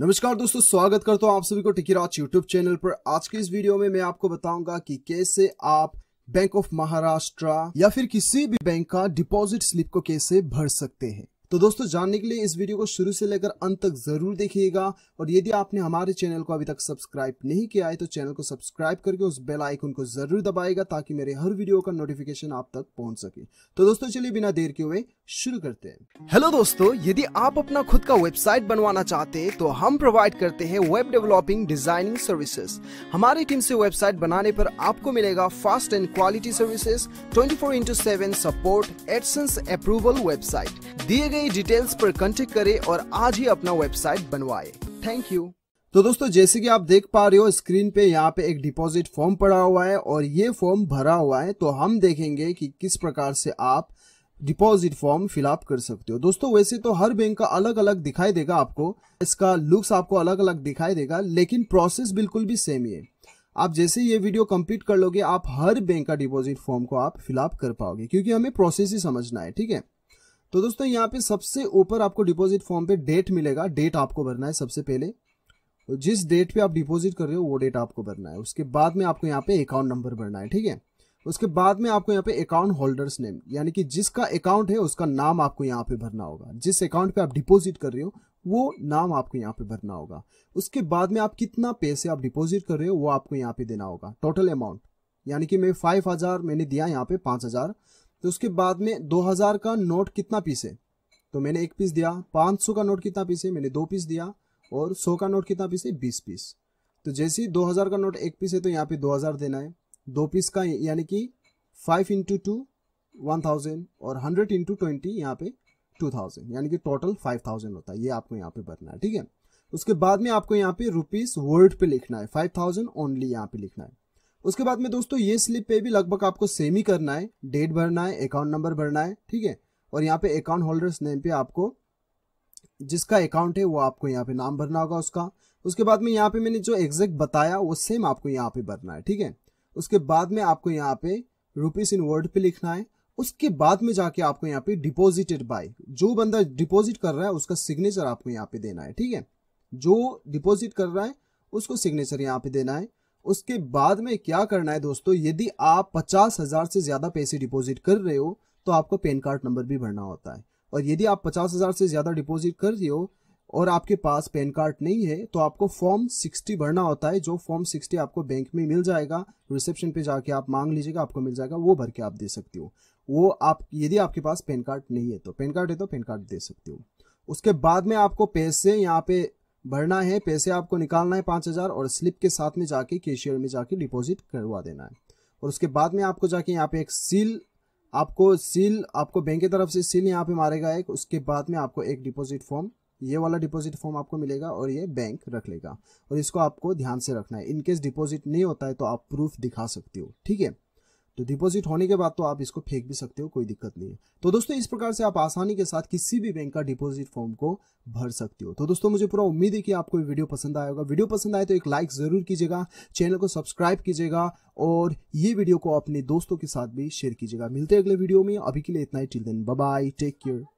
नमस्कार दोस्तों स्वागत करता हूँ आप सभी को टिकीराज यूट्यूब चैनल पर आज के इस वीडियो में मैं आपको बताऊंगा कि कैसे आप बैंक ऑफ महाराष्ट्र या फिर किसी भी बैंक का डिपॉजिट स्लिप को कैसे भर सकते हैं तो दोस्तों जानने के लिए इस वीडियो को शुरू से लेकर अंत तक जरूर देखिएगा और यदि आपने हमारे चैनल को अभी तक सब्सक्राइब नहीं किया है तो चैनल को सब्सक्राइब करके उस बेल आइकन को जरूर दबाएगा ताकि मेरे हर वीडियो का नोटिफिकेशन आप तक पहुंच सके तो दोस्तों चलिए बिना देर के हुए शुरू करते हैं हेलो दोस्तों यदि आप अपना खुद का वेबसाइट बनवाना चाहते हैं तो हम प्रोवाइड करते हैं वेब डेवलपिंग डिजाइनिंग सर्विसेस हमारी टीम से वेबसाइट बनाने पर आपको मिलेगा fast and quality services twenty four into seven support AdSense approval website दिए गए नई डिटेल्स पर कॉन्टेक्ट करें और आज ही अपना वेबसाइट बनवाए थैंक यू तो दोस्तों जैसे कि आप देख पा रहे हो स्क्रीन पे यहाँ पे एक डिपॉजिट फॉर्म पड़ा हुआ है और ये फॉर्म भरा हुआ है तो हम देखेंगे कि किस प्रकार से आप डिपॉजिट फॉर्म फिलअप कर सकते हो दोस्तों वैसे तो हर बैंक का अलग अलग दिखाई देगा आपको इसका लुक्स आपको अलग अलग दिखाई देगा लेकिन प्रोसेस बिल्कुल भी सेम ही है आप जैसे ये वीडियो कंप्लीट कर लोगे आप हर बैंक का डिपॉजिट फॉर्म को आप फिलअप कर पाओगे क्योंकि हमें प्रोसेस ही समझना है ठीक है तो दोस्तों यहाँ पे सबसे ऊपर आपको डिपॉजिट फॉर्म पे डेट मिलेगा डेट आपको भरना है सबसे पहले जिस डेट पे आप डिपॉजिट कर रहे हो वो डेट आपको भरना है उसके बाद में आपको यहाँ पे अकाउंट नंबर भरना है ठीक है उसके बाद में आपको यहाँ पे अकाउंट होल्डर्स नेम यानी कि जिसका अकाउंट है उसका नाम आपको यहाँ पे भरना होगा जिस अकाउंट पे आप डिपॉजिट कर रहे हो वो नाम आपको यहाँ पे भरना होगा उसके बाद में आप कितना पैसे आप डिपॉजिट कर रहे हो वो आपको यहाँ पे देना होगा टोटल अमाउंट यानी कि मैं फाइव हजार मैंने दिया यहाँ पे पांच हजार तो उसके बाद में 2000 का नोट कितना पीस है तो मैंने एक पीस दिया 500 का नोट कितना पीस है मैंने दो पीस दिया और 100 का नोट कितना पीस है 20 पीस तो जैसे ही 2000 का नोट एक पीस है तो यहाँ पे 2000 देना है दो पीस का यानी कि five into two one thousand और हंड्रेड इंटू ट्वेंटी यहाँ पे टू थाउजेंड यानी कि टोटल फाइव थाउजेंड होता है ये आपको यहाँ पे भरना है ठीक है उसके बाद में आपको यहाँ पे रुपीज वर्ड पे लिखना है फाइव थाउजेंड ओनली यहाँ पे लिखना है उसके बाद में दोस्तों ये स्लिप पे भी लगभग आपको सेम ही करना है डेट भरना है अकाउंट नंबर भरना है ठीक है और यहाँ पे अकाउंट होल्डर्स नेम पे आपको जिसका अकाउंट है वो आपको यहाँ पे नाम भरना होगा उसका उसके बाद में यहाँ पे मैंने जो एग्जैक्ट बताया वो सेम आपको यहाँ पे भरना है ठीक है उसके बाद में आपको यहाँ पे रुपीस इन वर्ड पे लिखना है उसके बाद में जाके आपको यहाँ पे डिपोजिटेड बाय जो बंदा डिपोजिट कर रहा है उसका सिग्नेचर आपको यहाँ पे देना है ठीक है जो डिपोजिट कर रहा है उसको सिग्नेचर यहाँ पे देना है उसके बाद में क्या करना है दोस्तों यदि आप पचास हजार से ज्यादा पैसे डिपॉजिट कर रहे हो तो आपको पैन कार्ड नंबर भी भरना होता है और यदि आप पचास हजार से ज्यादा डिपॉजिट कर रहे हो और आपके पास पैन कार्ड नहीं है तो आपको फॉर्म सिक्सटी भरना होता है जो फॉर्म सिक्सटी आपको बैंक में मिल जाएगा रिसेप्शन पे जाके आप मांग लीजिएगा आपको मिल जाएगा वो भर के आप दे सकते हो वो आप यदि आपके पास पैन कार्ड नहीं है तो पैन कार्ड है तो पैन कार्ड दे सकते हो उसके बाद में आपको पैसे यहाँ पे भरना है पैसे आपको निकालना है पाँच हज़ार और स्लिप के साथ में जाके कैशियर में जाके डिपॉजिट करवा देना है और उसके बाद में आपको जाके यहाँ पे एक सील आपको सील आपको बैंक की तरफ से सील यहाँ पे मारेगा एक उसके बाद में आपको एक डिपॉजिट फॉर्म ये वाला डिपॉजिट फॉर्म आपको मिलेगा और ये बैंक रख लेगा और इसको आपको ध्यान से रखना है इनकेस डिपॉजिट नहीं होता है तो आप प्रूफ दिखा सकते हो ठीक है तो डिपॉजिट होने के बाद तो आप इसको फेंक भी सकते हो कोई दिक्कत नहीं है तो दोस्तों इस प्रकार से आप आसानी के साथ किसी भी बैंक का डिपॉजिट फॉर्म को भर सकते हो तो दोस्तों मुझे पूरा उम्मीद है कि आपको वीडियो पसंद आया होगा वीडियो पसंद आए तो एक लाइक जरूर कीजिएगा चैनल को सब्सक्राइब कीजिएगा और ये वीडियो को अपने दोस्तों के साथ भी शेयर कीजिएगा मिलते हैं अगले वीडियो में अभी के लिए इतना ही till then bye take care